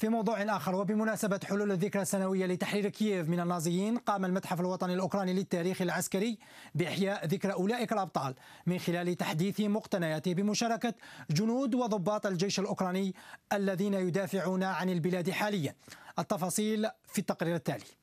في موضوع آخر وبمناسبة حلول الذكرى السنوية لتحرير كييف من النازيين قام المتحف الوطني الأوكراني للتاريخ العسكري بإحياء ذكرى أولئك الأبطال من خلال تحديث مقتنياته بمشاركة جنود وضباط الجيش الأوكراني الذين يدافعون عن البلاد حاليا التفاصيل في التقرير التالي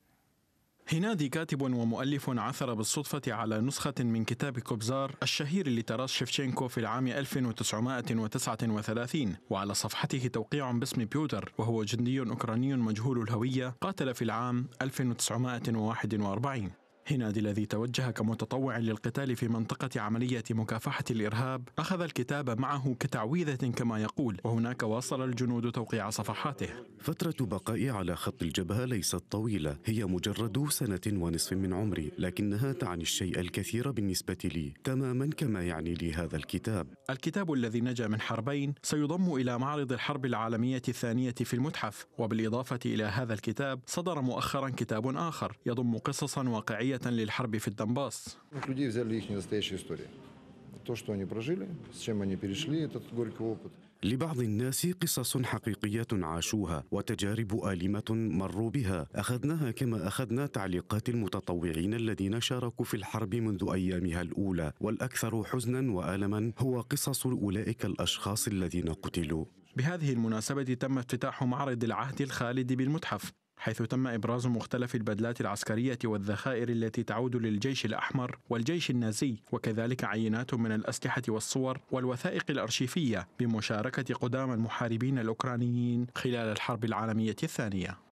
هنادي كاتب ومؤلف عثر بالصدفة على نسخة من كتاب كوبزار الشهير لتراس شيفتشينكو في العام 1939 وعلى صفحته توقيع باسم بيوتر وهو جندي أوكراني مجهول الهوية قاتل في العام 1941 هنادي الذي توجه كمتطوع للقتال في منطقة عملية مكافحة الإرهاب أخذ الكتاب معه كتعويذة كما يقول وهناك واصل الجنود توقيع صفحاته فترة بقائي على خط الجبهة ليست طويلة هي مجرد سنة ونصف من عمري لكنها تعني الشيء الكثير بالنسبة لي تماما كما يعني لي هذا الكتاب الكتاب الذي نجا من حربين سيضم إلى معرض الحرب العالمية الثانية في المتحف وبالإضافة إلى هذا الكتاب صدر مؤخرا كتاب آخر يضم قصصا واقعية بداية للحرب في الدنباس لبعض الناس قصص حقيقية عاشوها وتجارب آلمة مروا بها أخذناها كما أخذنا تعليقات المتطوعين الذين شاركوا في الحرب منذ أيامها الأولى والأكثر حزنا وألما هو قصص أولئك الأشخاص الذين قتلوا بهذه المناسبة تم افتتاح معرض العهد الخالد بالمتحف حيث تم إبراز مختلف البدلات العسكرية والذخائر التي تعود للجيش الأحمر والجيش النازي وكذلك عينات من الأسلحة والصور والوثائق الأرشيفية بمشاركة قدام المحاربين الأوكرانيين خلال الحرب العالمية الثانية